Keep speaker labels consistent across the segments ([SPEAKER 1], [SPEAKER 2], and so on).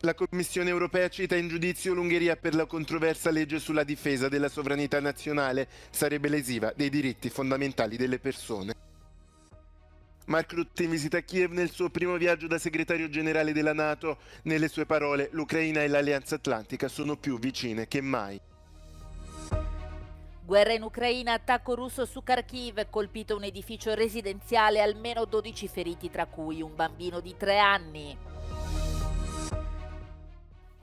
[SPEAKER 1] La Commissione europea cita in giudizio l'Ungheria per la controversa legge sulla difesa della sovranità nazionale, sarebbe lesiva dei diritti fondamentali delle persone. Mark Rutte in visita a Kiev nel suo primo viaggio da segretario generale della Nato. Nelle sue parole, l'Ucraina e l'Alleanza Atlantica sono più vicine che mai.
[SPEAKER 2] Guerra in Ucraina, attacco russo su Kharkiv, colpito un edificio residenziale,
[SPEAKER 3] almeno 12 feriti, tra cui un bambino di 3 anni.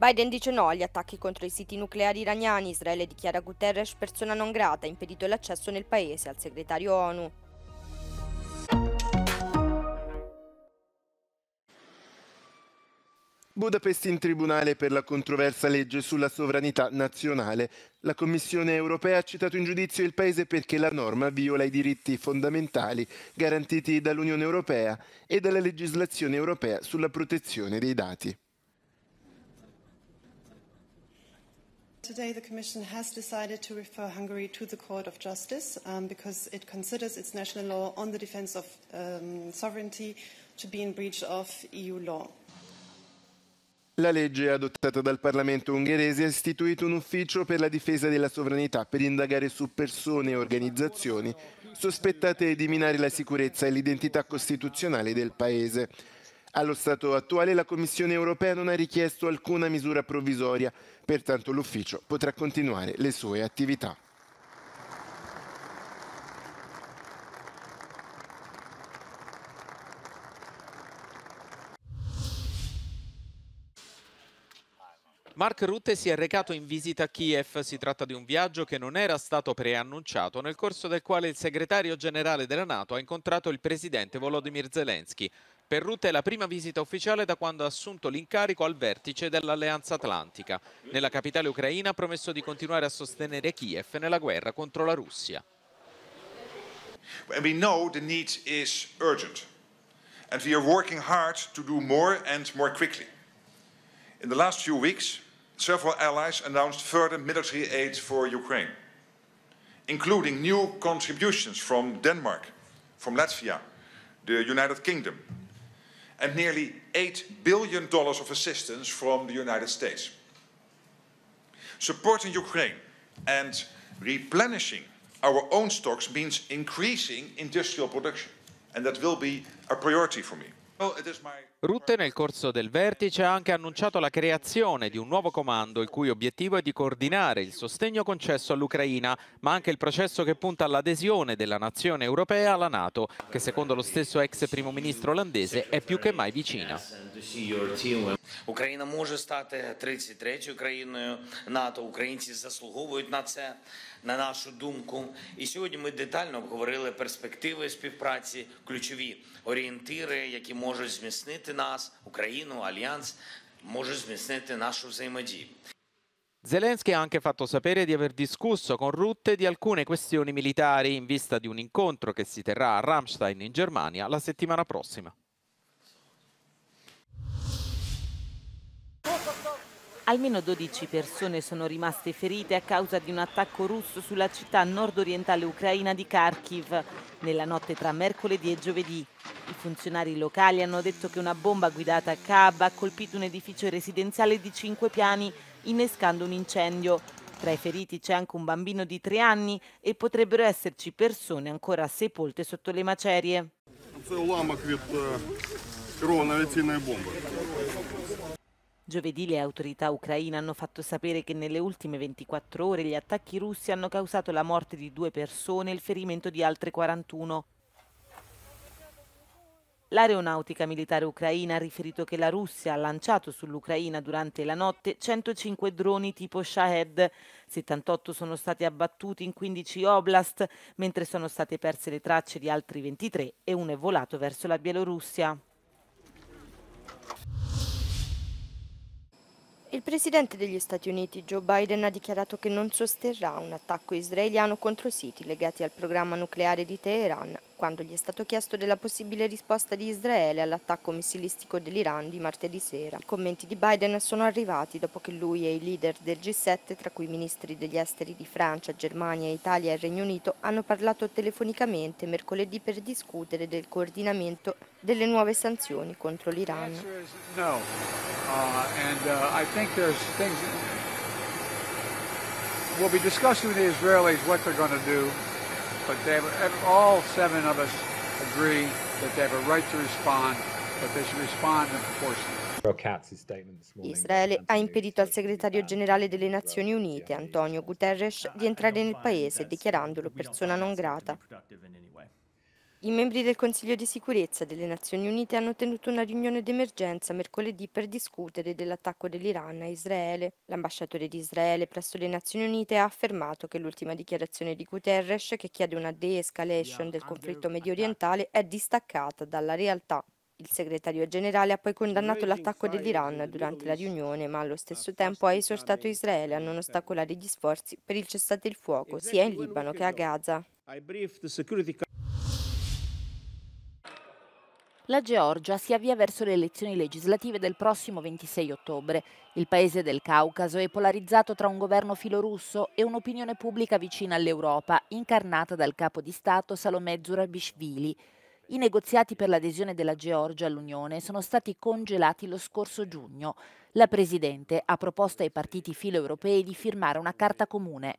[SPEAKER 3] Biden dice no agli attacchi contro i siti nucleari iraniani. Israele dichiara Guterres persona non grata, impedito l'accesso nel paese al segretario ONU.
[SPEAKER 1] Budapest in tribunale per la controversa legge sulla sovranità nazionale. La Commissione europea ha citato in giudizio il Paese perché la norma viola i diritti fondamentali garantiti dall'Unione europea e dalla legislazione europea sulla protezione dei dati.
[SPEAKER 4] Today, the Commission has decided to refer Hungary to the Court of Justice um, because it considers its national law on the defense of um, sovereignty to be in breach of EU law.
[SPEAKER 1] La legge adottata dal Parlamento ungherese ha istituito un ufficio per la difesa della sovranità per indagare su persone e organizzazioni sospettate di minare la sicurezza e l'identità costituzionale del Paese. Allo stato attuale la Commissione europea non ha richiesto alcuna misura provvisoria, pertanto l'ufficio potrà continuare le sue attività.
[SPEAKER 5] Mark Rutte si è recato in visita a Kiev. Si tratta di un viaggio che non era stato preannunciato, nel corso del quale il segretario generale della NATO ha incontrato il presidente Volodymyr Zelensky. Per Rutte è la prima visita ufficiale da quando ha assunto l'incarico al vertice dell'Alleanza Atlantica. Nella capitale ucraina ha promesso di continuare a sostenere Kiev nella guerra contro
[SPEAKER 1] la Russia. We know the need is urgent and we are working hard to do more and more quickly. In the last few weeks, several allies announced further military aid for Ukraine, including new contributions from Denmark, from Latvia, the United Kingdom, and nearly $8 billion of assistance from the United States. Supporting Ukraine and replenishing our own stocks means increasing industrial production, and that will be a priority for me.
[SPEAKER 5] Rutte nel corso del vertice ha anche annunciato la creazione di un nuovo comando il cui obiettivo è di coordinare il sostegno concesso all'Ucraina, ma anche il processo che punta all'adesione della nazione europea alla Nato, che secondo lo stesso ex primo ministro olandese è più che mai vicina. Україна може стати 33-ю країною НАТО. Українці заслуговують на це, на нашу думку. І сьогодні ми детально обговорили перспективи співпраці, ключові орієнтири, які можуть можуть зміцнити нас, Україну, Альянс можуть зміцнити нашу взаємодію. Zelensky ha anche fatto sapere di aver discusso con Rutte di alcune questioni militari in vista di un incontro che si terrà a Ramstein in Germania la settimana prossima.
[SPEAKER 4] Almeno 12 persone sono rimaste ferite a causa di un attacco russo sulla città nord-orientale ucraina di Kharkiv nella notte tra mercoledì e giovedì. I funzionari locali hanno detto che una bomba guidata a Kaab ha colpito un edificio residenziale di 5 piani, innescando un incendio. Tra i feriti c'è anche un bambino di 3 anni e potrebbero esserci persone ancora sepolte sotto le macerie.
[SPEAKER 1] C'è un uламок від керованої
[SPEAKER 4] Giovedì le autorità ucraine hanno fatto sapere che nelle ultime 24 ore gli attacchi russi hanno causato la morte di due persone e il ferimento di altre 41. L'aeronautica militare ucraina ha riferito che la Russia ha lanciato sull'Ucraina durante la notte 105 droni tipo Shahed, 78 sono stati abbattuti in 15 oblast, mentre sono state perse le tracce di altri 23 e uno è volato verso la Bielorussia.
[SPEAKER 3] Il presidente degli Stati Uniti Joe Biden ha dichiarato che non sosterrà un attacco israeliano contro siti legati al programma nucleare di Teheran quando gli è stato chiesto della possibile risposta di Israele all'attacco missilistico dell'Iran di martedì sera. I commenti di Biden sono arrivati dopo che lui e i leader del G7, tra cui i ministri degli esteri di Francia, Germania, Italia e Regno Unito, hanno parlato telefonicamente mercoledì per discutere del coordinamento delle nuove sanzioni contro l'Iran.
[SPEAKER 6] No.
[SPEAKER 4] Uh,
[SPEAKER 3] uh We'll be discussing with
[SPEAKER 4] the Israelis what they're going to do but they all seven of us agree that they have a right to respond, but they should respond in proportion.
[SPEAKER 3] Israele ha impedito al segretario generale delle Nazioni Unite, Antonio Guterres, di entrare nel paese dichiarandolo persona non grata. I membri del Consiglio di sicurezza delle Nazioni Unite hanno tenuto una riunione d'emergenza mercoledì per discutere dell'attacco dell'Iran a Israele. L'ambasciatore di Israele presso le Nazioni Unite ha affermato che l'ultima dichiarazione di Guterres, che chiede una de-escalation del conflitto medio orientale, è distaccata dalla realtà. Il segretario generale ha poi condannato l'attacco dell'Iran durante la riunione, ma allo stesso tempo ha esortato Israele a non ostacolare gli sforzi per il cessate il fuoco sia in Libano che a Gaza.
[SPEAKER 5] I
[SPEAKER 2] La Georgia si avvia verso le elezioni legislative del prossimo 26 ottobre. Il paese del Caucaso è polarizzato tra un governo filorusso e un'opinione pubblica vicina all'Europa, incarnata dal capo di Stato Salome Zurabishvili. I negoziati per l'adesione della Georgia all'Unione sono stati congelati lo scorso giugno. La Presidente ha proposto ai partiti filoeuropei di firmare una carta comune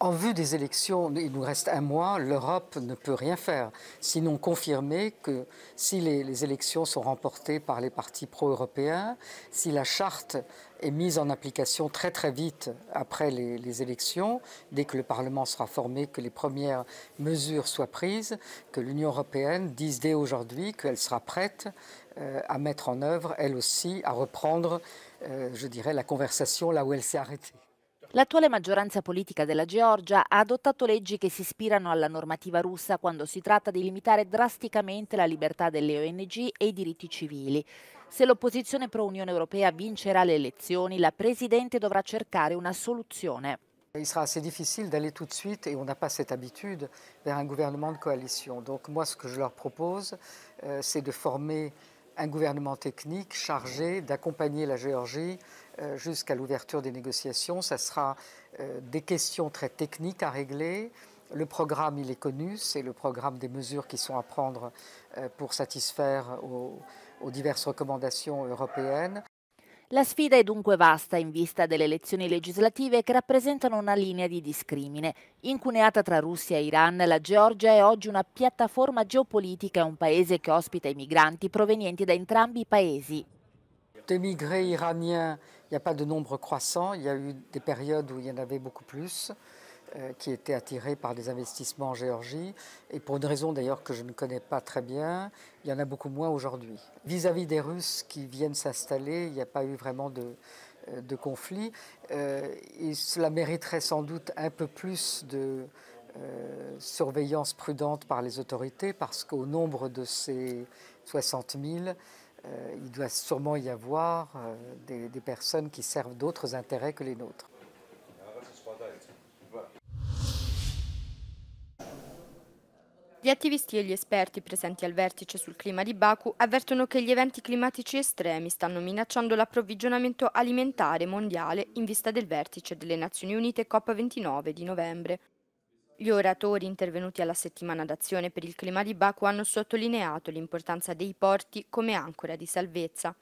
[SPEAKER 6] En vue des élections, il nous reste un mois, l'Europe ne peut rien faire, sinon confirmer que si les, élections sont remportées par les partis pro-européens, si la charte est mise en application très très vite après les, élections, dès que le Parlement sera formé, que les premières mesures soient prises, que l'Union européenne dise dès aujourd'hui qu'elle sera prête euh, à mettre en œuvre, elle aussi, à reprendre, euh, je dirais, la conversation là où elle s'est arrêtée.
[SPEAKER 2] L'attuale maggioranza politica della Georgia ha adottato leggi che si ispirano alla normativa russa quando si tratta di limitare drasticamente la libertà delle ONG e i diritti civili. Se l'opposizione pro-Unione Europea
[SPEAKER 6] vincerà le elezioni, la Presidente dovrà cercare una soluzione. Il sera assez difficile d'aller tout de suite, e non n'a pas cette habitude, vers un gouvernement de coalition. Donc moi, ce que je leur propose, euh, c'est de former un gouvernement technique chargé d'accompagner la Géorgie Euh, jusqu'à l'ouverture des négociations. Ça sera euh, des questions très techniques à régler. Le programme, il est connu, c'est le programme des mesures qui sont à prendre euh, pour satisfaire aux, diverses recommandations européennes.
[SPEAKER 2] La sfida è dunque vasta in vista delle elezioni legislative che rappresentano una linea di discrimine. Incuneata tra Russia e Iran, la Georgia è oggi una piattaforma geopolitica
[SPEAKER 6] e un paese che ospita i migranti provenienti da entrambi i paesi. iraniens il n'y a pas de nombre croissant. Il y a eu des périodes où il y en avait beaucoup plus euh, qui étaient attirés par des investissements en Géorgie, et pour une raison d'ailleurs que je ne connais pas très bien, il y en a beaucoup moins aujourd'hui. Vis-à-vis des Russes qui viennent s'installer, il n'y a pas eu vraiment de, euh, conflit. Euh, et cela mériterait sans doute un peu plus de surveillance prudente par les autorités, parce qu'au nombre de ces 60 000, euh, il doit sûrement y avoir euh, des, des personnes qui servent d'autres intérêts que les nôtres. Gli attivisti e gli esperti
[SPEAKER 3] presenti al vertice sul clima di Baku avvertono che gli eventi climatici estremi stanno minacciando l'approvvigionamento alimentare mondiale in vista del vertice delle Nazioni Unite COP29 di novembre. Gli oratori intervenuti alla settimana d'azione per il clima di Baku hanno sottolineato l'importanza dei porti come ancora di salvezza.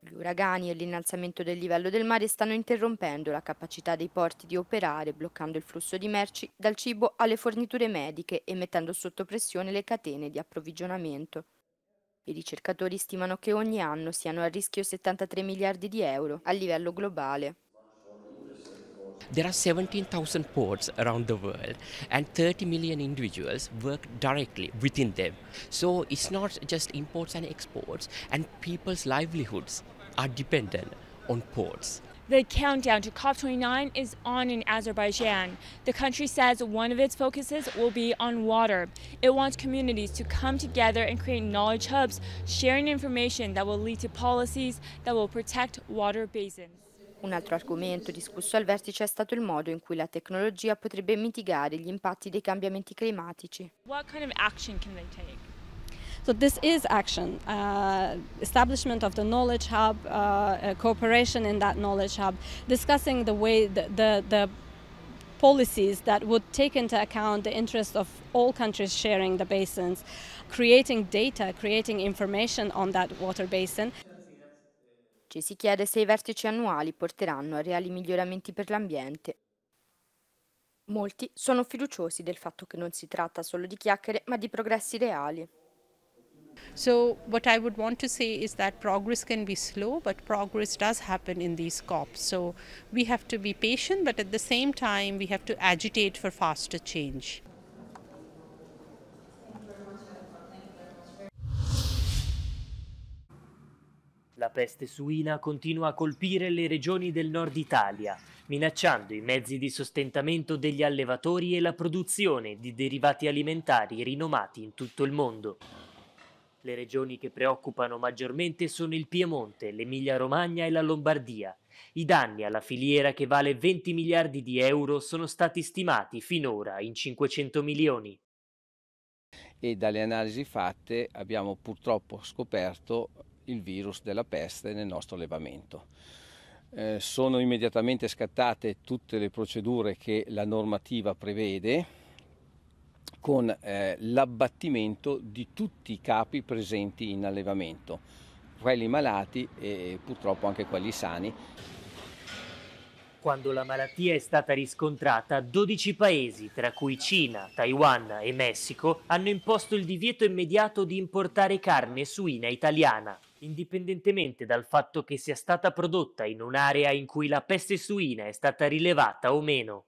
[SPEAKER 3] Gli uragani e l'innalzamento del livello del mare stanno interrompendo la capacità dei porti di operare, bloccando il flusso di merci dal cibo alle forniture mediche e mettendo sotto pressione le catene di approvvigionamento. I ricercatori stimano che ogni anno siano a rischio 73 miliardi di euro a livello globale.
[SPEAKER 6] There are 17,000
[SPEAKER 5] ports around the world, and 30 million individuals work directly within them. So it's not just imports and exports, and people's livelihoods are dependent on ports.
[SPEAKER 2] The countdown to COP29 is on in Azerbaijan. The country says one of its focuses will be on water. It wants communities to come together and create knowledge hubs, sharing information that will lead to policies that will protect water basins.
[SPEAKER 3] Un altro argomento discusso al vertice è stato il modo in cui la tecnologia potrebbe mitigare gli impatti dei cambiamenti climatici.
[SPEAKER 2] What kind of action can they take?
[SPEAKER 1] So this is action, uh, establishment of the knowledge hub, uh, uh, cooperation in that knowledge hub, discussing the way the, the, the policies that would take into account the interests of all countries sharing the basins, creating data, creating information on that water basin. Ci cioè, si
[SPEAKER 3] chiede se i vertici annuali porteranno a reali miglioramenti per l'ambiente. Molti sono fiduciosi del fatto che non si tratta solo di chiacchiere, ma di progressi reali. So what I would want to say is that progress can be slow, but progress
[SPEAKER 4] does happen in these COPs. So we have to be patient, but at the same time we have to agitate for faster change.
[SPEAKER 2] peste suina continua a colpire le regioni del nord Italia, minacciando i mezzi di sostentamento degli allevatori e la produzione di derivati alimentari rinomati in tutto il mondo. Le regioni che preoccupano maggiormente sono il Piemonte, l'Emilia-Romagna e la Lombardia. I danni alla filiera che vale 20 miliardi di euro sono stati
[SPEAKER 5] stimati finora in 500 milioni. E dalle analisi fatte abbiamo purtroppo scoperto il virus della peste nel nostro allevamento. Eh, sono immediatamente scattate tutte le procedure che la normativa prevede con eh, l'abbattimento di tutti i capi presenti in allevamento, quelli malati e purtroppo anche quelli sani.
[SPEAKER 2] Quando la malattia è stata riscontrata, 12 paesi, tra cui Cina, Taiwan e Messico, hanno imposto il divieto immediato di importare carne suina italiana. Indipendentemente dal fatto che sia stata prodotta in un'area in cui la peste suina è stata rilevata o meno,